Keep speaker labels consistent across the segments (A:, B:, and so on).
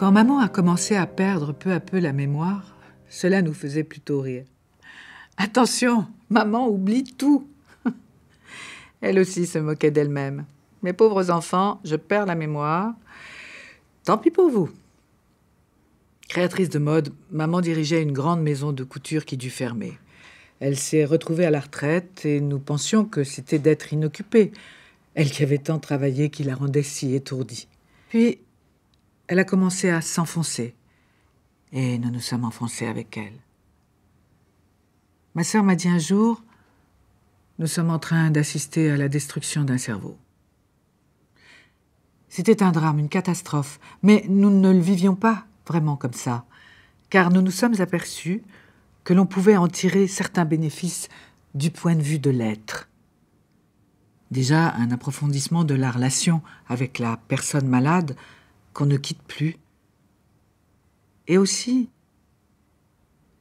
A: Quand maman a commencé à perdre peu à peu la mémoire, cela nous faisait plutôt rire. Attention, maman oublie tout. Elle aussi se moquait d'elle-même. Mes pauvres enfants, je perds la mémoire. Tant pis pour vous. Créatrice de mode, maman dirigeait une grande maison de couture qui dut fermer. Elle s'est retrouvée à la retraite et nous pensions que c'était d'être inoccupée. Elle qui avait tant travaillé qui la rendait si étourdie. Puis elle a commencé à s'enfoncer. Et nous nous sommes enfoncés avec elle. Ma sœur m'a dit un jour, nous sommes en train d'assister à la destruction d'un cerveau. C'était un drame, une catastrophe, mais nous ne le vivions pas vraiment comme ça, car nous nous sommes aperçus que l'on pouvait en tirer certains bénéfices du point de vue de l'être. Déjà, un approfondissement de la relation avec la personne malade qu'on ne quitte plus, et aussi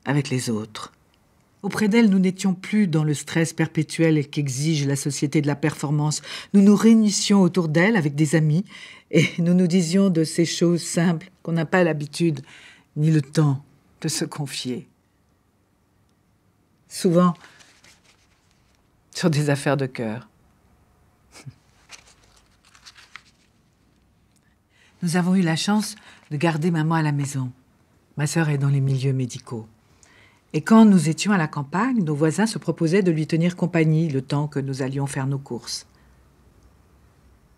A: avec les autres. Auprès d'elle, nous n'étions plus dans le stress perpétuel qu'exige la société de la performance. Nous nous réunissions autour d'elle avec des amis et nous nous disions de ces choses simples qu'on n'a pas l'habitude ni le temps de se confier. Souvent, sur des affaires de cœur. nous avons eu la chance de garder maman à la maison. Ma sœur est dans les milieux médicaux. Et quand nous étions à la campagne, nos voisins se proposaient de lui tenir compagnie le temps que nous allions faire nos courses.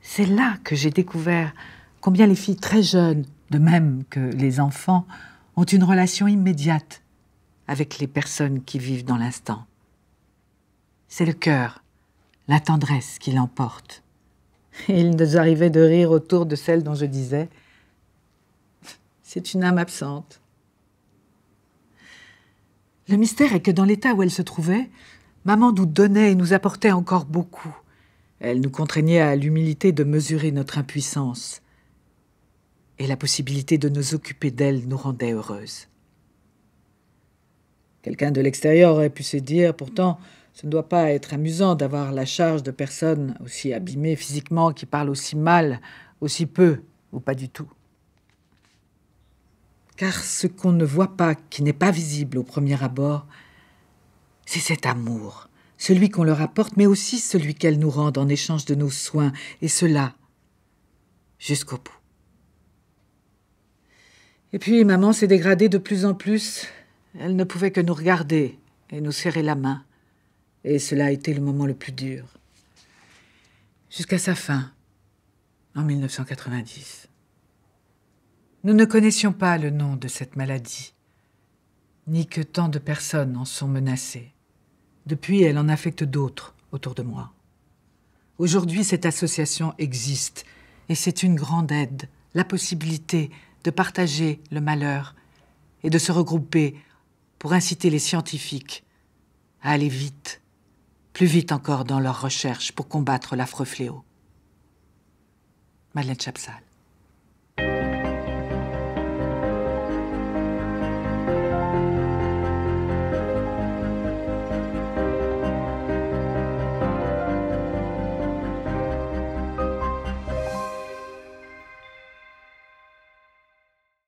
A: C'est là que j'ai découvert combien les filles très jeunes, de même que les enfants, ont une relation immédiate avec les personnes qui vivent dans l'instant. C'est le cœur, la tendresse qui l'emporte il nous arrivait de rire autour de celle dont je disais C'est une âme absente. Le mystère est que dans l'état où elle se trouvait, maman nous donnait et nous apportait encore beaucoup. Elle nous contraignait à l'humilité de mesurer notre impuissance. Et la possibilité de nous occuper d'elle nous rendait heureuses. Quelqu'un de l'extérieur aurait pu se dire, pourtant, ce ne doit pas être amusant d'avoir la charge de personnes aussi abîmées physiquement qui parlent aussi mal, aussi peu ou pas du tout. Car ce qu'on ne voit pas, qui n'est pas visible au premier abord, c'est cet amour, celui qu'on leur apporte, mais aussi celui qu'elles nous rendent en échange de nos soins, et cela jusqu'au bout. Et puis maman s'est dégradée de plus en plus. Elle ne pouvait que nous regarder et nous serrer la main. Et cela a été le moment le plus dur. Jusqu'à sa fin, en 1990. Nous ne connaissions pas le nom de cette maladie, ni que tant de personnes en sont menacées. Depuis, elle en affecte d'autres autour de moi. Aujourd'hui, cette association existe, et c'est une grande aide, la possibilité de partager le malheur et de se regrouper pour inciter les scientifiques à aller vite plus vite encore dans leurs recherches pour combattre l'affreux fléau. Madeleine Chapsal.